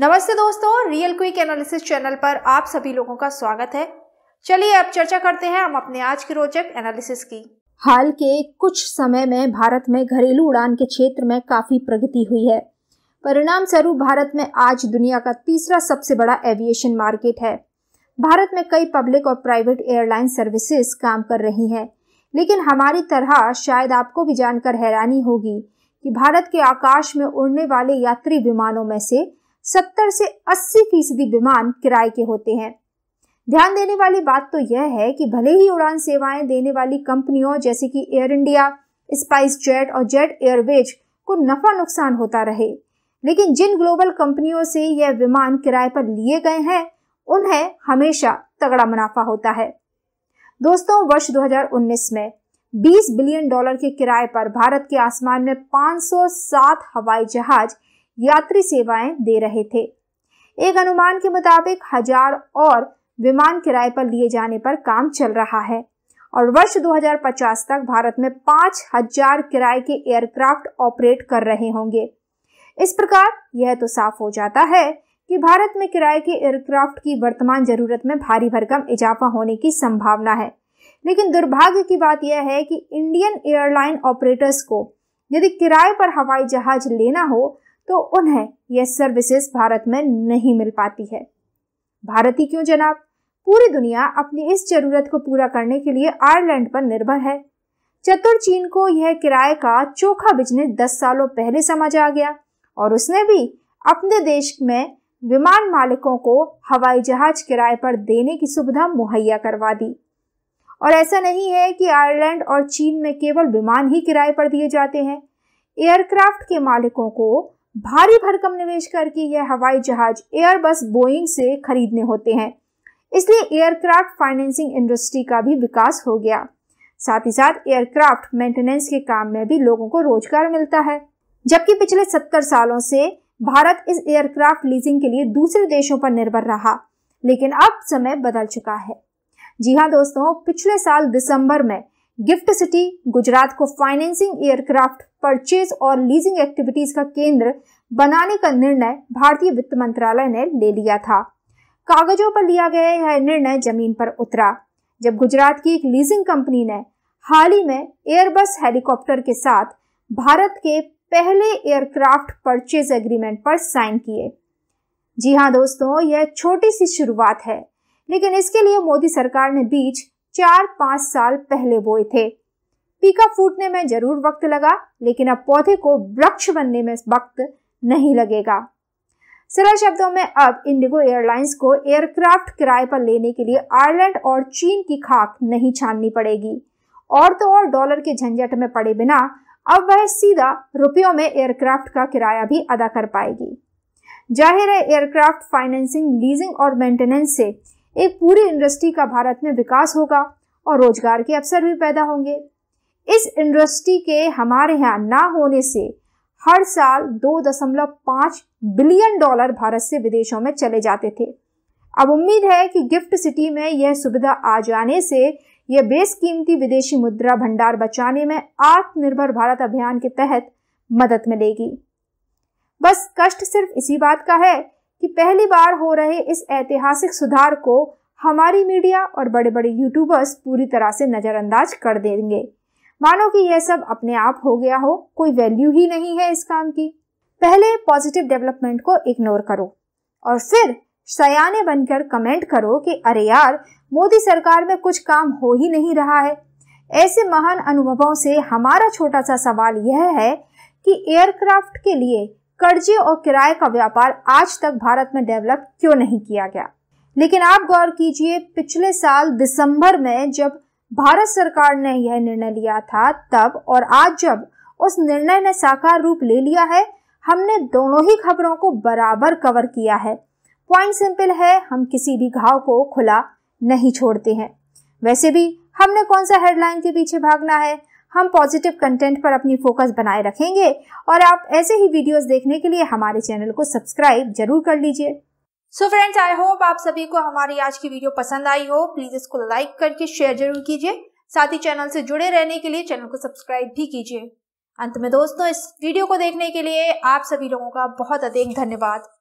नमस्ते दोस्तों real quick analysis channel पर आप सभी लोगों का स्वागत है चलिए अब चर्चा करते हैं हम अपने आज के रोचक एनालिसिस की हाल के कुछ समय में भारत में घरेलू उड़ान के क्षेत्र में काफी प्रगति हुई है परिणाम स्वरूप भारत में आज दुनिया का तीसरा सबसे बड़ा एविएशन मार्केट है भारत में कई पब्लिक और प्राइवेट एयरलाइन सर्विसेज काम कर रही हैं लेकिन हमारी तरह शायद आपको भी जानकर हैरानी होगी कि भारत के आकाश में उड़ने वाले यात्री विमानों में से सत्तर से अस्सी फीसदी विमान किराए के होते हैं ध्यान देने वाली बात तो यह है कि भले ही उड़ान सेवाएं देने वाली कंपनियों जैसे कि एयर इंडिया स्पाइस जेट और जेट एयरवेज को नफा नुकसान होता रहे लेकिन जिन ग्लोबल कंपनियों से यह विमान किराए पर लिए गए हैं उन्हें हमेशा तगड़ा मुनाफा होता है दोस्तों वर्ष 2019 में 20 बिलियन डॉलर के किराए पर भारत के आसमान में 507 हवाई जहाज यात्री सेवाएं दे रहे थे एक अनुमान के मुताबिक हजार और विमान किराए पर लिए जाने पर काम चल रहा है और वर्ष 2050 तक भारत में हजार किराए के एयरक्राफ्ट ऑपरेट कर रहे होंगे इस प्रकार यह तो साफ हो जाता है कि भारत में किराए के एयरक्राफ्ट की वर्तमान जरूरत में भारी भरकम इजाफा होने की संभावना है लेकिन दुर्भाग्य की बात यह है कि इंडियन एयरलाइन ऑपरेटर्स को यदि किराए पर हवाई जहाज लेना हो तो उन्हें यह सर्विसेज भारत में नहीं मिल पाती है ही क्यों जनाब पूरी दुनिया अपनी इस जरूरत को पूरा करने के लिए आयरलैंड पर निर्भर है चतुर चीन को यह किराए का चोखा बिजनेस दस सालों पहले समझ आ गया और उसने भी अपने देश में विमान मालिकों को हवाई जहाज किराए पर देने की सुविधा मुहैया करवा दी और ऐसा नहीं है कि आयरलैंड और चीन में केवल विमान ही किराए पर दिए जाते हैं एयरक्राफ्ट के मालिकों को भारी भरकम निवेश करके यह हवाई जहाज एयरबस बोइंग से खरीदने होते हैं इसलिए एयरक्राफ्ट फाइनेंसिंग इंडस्ट्री का भी विकास हो गया साथ ही साथ एयरक्राफ्ट मेंटेनेंस के काम में भी लोगों को रोजगार मिलता है जबकि पिछले सत्तर सालों से भारत इस एयरक्राफ्ट लीजिंग के लिए दूसरे देशों पर निर्भर रहा लेकिन अब समय बदल चुका है जी हाँ दोस्तों पिछले साल दिसंबर में गिफ्ट सिटी गुजरात को फाइनेंसिंग एयरक्राफ्ट परचेज और लीजिंग एक्टिविटीज का केंद्र बनाने का निर्णय भारतीय वित्त मंत्रालय ने ले लिया था कागजों पर लिया गया यह निर्णय जमीन पर उतरा जब गुजरात की एक लीजिंग कंपनी ने हाल ही में एयरबस हेलीकॉप्टर के साथ भारत के पहले एयरक्राफ्ट परचेज एग्रीमेंट पर साइन किए जी हाँ दोस्तों यह छोटी सी शुरुआत है लेकिन इसके लिए मोदी सरकार ने बीच चार पांच साल पहले बोए थे पीका फूटने में जरूर वक्त लगा लेकिन अब पौधे को वृक्ष बनने में वक्त नहीं लगेगा सरल शब्दों में अब इंडिगो एयरलाइंस को एयरक्राफ्ट किराए पर लेने के लिए आयरलैंड और चीन की खाक नहीं छाननी पड़ेगी और तो और डॉलर के झंझट में पड़े बिना अब वह सीधा रुपयों में एयरक्राफ्ट का किराया भी अदा कर पाएगी जाहिर है एयरक्राफ्ट फाइनेंसिंग लीजिंग और मेंटेनेंस से एक पूरी इंडस्ट्री का भारत में विकास होगा और रोजगार के अवसर भी पैदा होंगे इस इंडस्ट्री के हमारे यहाँ ना होने से हर साल दो दशमलव पांच बिलियन डॉलर भारत से विदेशों में चले जाते थे अब उम्मीद है कि गिफ्ट सिटी में यह सुविधा आ जाने से यह बेसकीमती विदेशी मुद्रा भंडार बचाने में आत्मनिर्भर भारत अभियान के तहत मदद मिलेगी बस कष्ट सिर्फ इसी बात का है कि पहली बार हो रहे इस ऐतिहासिक सुधार को हमारी मीडिया और बड़े बड़े यूट्यूबर्स पूरी तरह से नज़रअंदाज कर देंगे मानो कि यह सब अपने आप हो गया हो कोई वैल्यू ही नहीं है इस काम की पहले पॉजिटिव डेवलपमेंट को इग्नोर करो और फिर सयाने बनकर कमेंट करो कि अरे यार मोदी सरकार में कुछ काम हो ही नहीं रहा है ऐसे महान अनुभवों से हमारा छोटा सा सवाल यह है कि एयरक्राफ्ट के लिए कर्जे और किराए का व्यापार आज तक भारत में डेवलप क्यों नहीं किया गया लेकिन आप गौर कीजिए पिछले साल दिसंबर में जब भारत सरकार ने यह निर्णय लिया था तब और आज जब उस निर्णय ने साकार रूप ले लिया है हमने दोनों ही खबरों को बराबर कवर किया है पॉइंट सिंपल है हम किसी भी घाव को खुला नहीं छोड़ते हैं वैसे भी हमने कौन सा हेडलाइन के पीछे भागना है हम पॉजिटिव कंटेंट पर अपनी फोकस बनाए रखेंगे और आप ऐसे ही वीडियोस देखने के लिए हमारे चैनल को सब्सक्राइब जरूर कर लीजिए सो फ्रेंड्स आई होप आप सभी को हमारी आज की वीडियो पसंद आई हो प्लीज इसको लाइक करके शेयर जरूर कीजिए साथ ही चैनल से जुड़े रहने के लिए चैनल को सब्सक्राइब भी कीजिए अंत में दोस्तों इस वीडियो को देखने के लिए आप सभी लोगों का बहुत अधिक धन्यवाद